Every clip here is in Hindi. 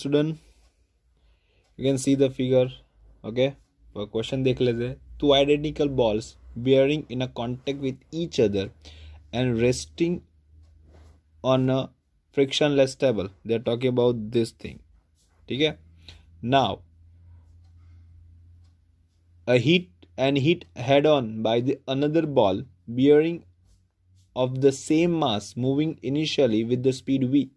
Student you can see the figure question. They देख लेते two identical balls bearing in a contact with each other and resting on a frictionless table they are talking about this thing Okay. now a hit and hit head on by the another ball bearing of the same mass moving initially with the speed v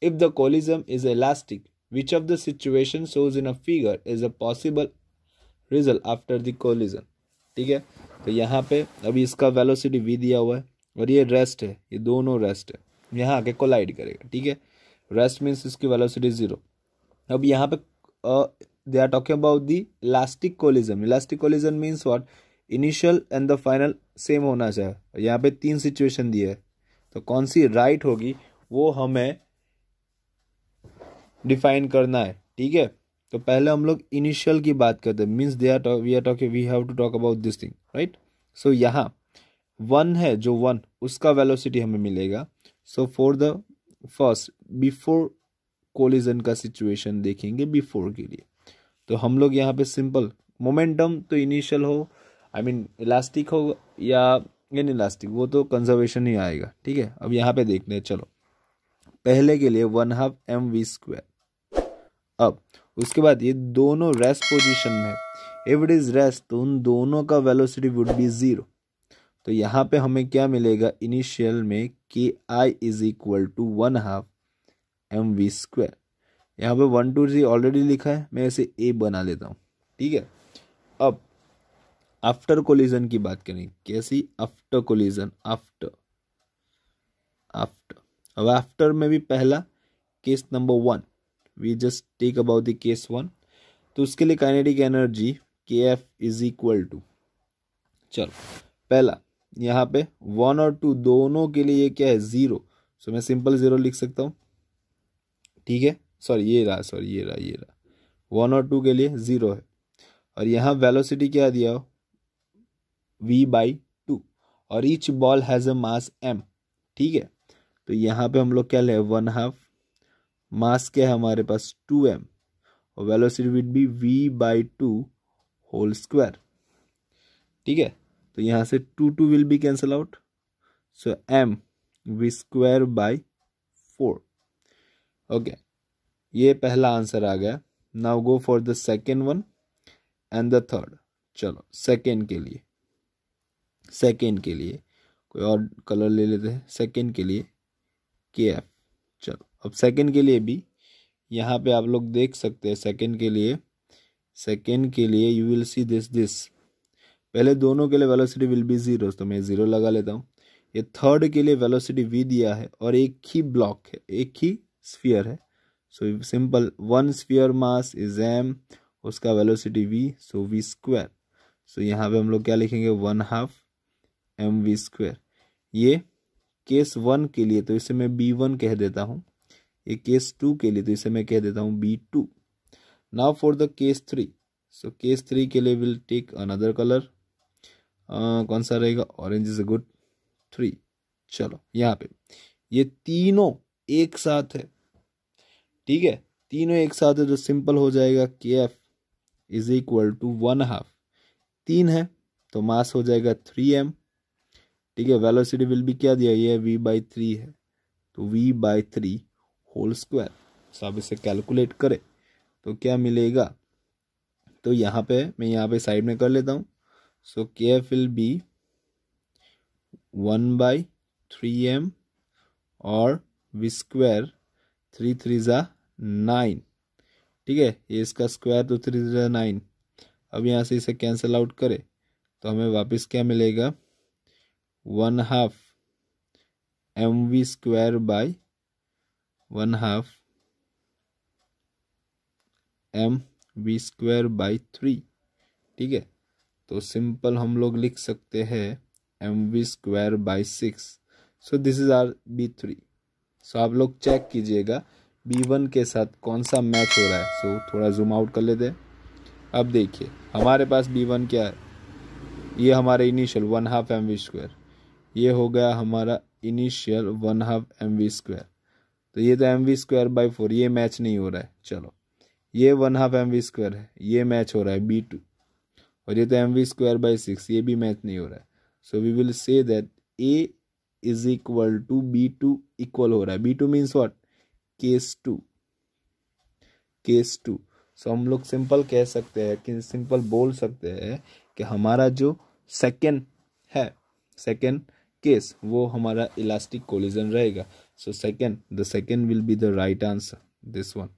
If the colism is elastic, which of the situation shows in a figure is a possible result after the collision? ठीक है तो यहाँ पे अभी इसका वेलोसिटी वी दिया हुआ है और ये रेस्ट है ये दोनों रेस्ट है यहाँ आके कोलाइड करेगा ठीक है रेस्ट मीन्स इसकी वेलोसिटी ज़ीरो अब यहाँ पे they are talking about the elastic collision elastic collision means what initial and the final same होना चाहिए यहाँ पे तीन सिचुएशन दिए है तो कौन सी राइट right होगी वो हमें डिफाइन करना है ठीक है तो पहले हम लोग इनिशियल की बात करते हैं means they are we are talk we have to talk about this thing right so यहाँ वन है जो वन उसका वेलोसिटी हमें मिलेगा so for the first before collision का सिचुएशन देखेंगे बिफोर के लिए तो हम लोग यहाँ पे सिंपल मोमेंटम तो इनिशियल हो आई मीन इलास्टिक हो या इन इलास्टिक वो तो कंजर्वेशन ही आएगा ठीक है अब यहाँ पे देखते हैं चलो पहले के लिए one half M V square अब उसके बाद ये दोनों रेस्ट पोजीशन में है इफ इट इज रेस्ट तो उन दोनों का वेलोसिटी वुड बी जीरो तो यहाँ पे हमें क्या मिलेगा इनिशियल में K I is equal to one half M V square यहाँ पे वन टू थ्री ऑलरेडी लिखा है मैं इसे ए बना लेता हूँ ठीक है अब आफ्टर कोलिजन की बात करें कैसी आफ्टर कोलिजन आफ्टर आफ्टर अब आफ्टर में भी पहला case number one we just take about the case one तो उसके लिए kinetic energy K F is equal to चलो पहला यहाँ पे वन और टू दोनों के लिए ये क्या है ज़ीरो सो मैं सिंपल ज़ीरो लिख सकता हूँ ठीक है सॉरी ये रहा सॉरी ये रहा ये रहा वन और टू के लिए ज़ीरो है और यहाँ वेलोसिटी क्या दिया हो वी बाई टू और each ball has a mass M ठीक है तो यहाँ पे हम लोग क्या ले वन हाफ मास क्या है हमारे पास टू एम और velocity with be V by two whole square ठीक है तो यहाँ से two two will be cancel out so M V square by four okay ये पहला आंसर आ गया now go for the second one and the third चलो सेकेंड के लिए सेकेंड के लिए कोई और कलर ले लेते हैं सेकेंड के लिए के एफ चलो अब सेकेंड के लिए भी यहाँ पे आप लोग देख सकते हैं सेकेंड के लिए सेकेंड के लिए you will see this this पहले दोनों के लिए वेलोसिटी विल बी ज़ीरो तो मैं ज़ीरो लगा लेता हूँ ये थर्ड के लिए वेलोसिटी वी दिया है और एक ही ब्लॉक है एक ही स्फीयर है so simple one sphere mass is M उसका velocity V so V square so यहाँ पे हम लोग क्या लिखेंगे one half M V square ये केस वन के लिए तो इसे मैं बी वन कह देता हूँ ये केस टू के लिए तो इसे मैं कह देता हूँ B two now for the case three so case three के लिए विल टेक अनदर कलर कौन सा रहेगा orange is a good three चलो यहाँ पे ये तीनों एक साथ है ठीक है तीनों एक साथ है तो सिंपल हो जाएगा K F is equal to one half तीन है तो मास हो जाएगा थ्री एम ठीक है वेलोसिटी विल भी क्या दिया गया है वी बाई थ्री है तो V by three whole square सब इसे कैलकुलेट करें तो क्या मिलेगा तो यहाँ पे मैं यहाँ पे साइड में कर लेता हूँ so K F will be one by three M और वी स्क्वायर थ्री थ्री ज़ा नाइन ठीक है ये इसका स्क्वायर तो थ्री ज़ा नाइन अब यहाँ से इसे कैंसिल आउट करें तो हमें वापस क्या मिलेगा one half M V square by one half M V square by three ठीक है तो सिंपल हम लोग लिख सकते हैं M V square by six so this is our B three सो आप लोग चेक कीजिएगा बी वन के साथ कौन सा मैच हो रहा है सो so, थोड़ा जूम आउट कर लेते हैं अब देखिए हमारे पास बी वन क्या है ये हमारे initial one half M V square ये हो गया हमारा initial one half M V square तो ये तो M V square by four ये मैच नहीं हो रहा है चलो ये one half M V square है ये मैच हो रहा है बी टू और ये तो M V square by six ये भी मैच नहीं हो रहा है so we will say that A is equal to B two इक्वल हो रहा है B two means what case two case two so हम लोग सिंपल कह सकते हैं कि सिंपल बोल सकते हैं कि हमारा जो सेकेंड है सेकेंड केस वो हमारा इलास्टिक कोलिजन रहेगा so second the second will be the right answer this one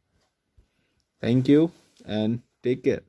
thank you and take care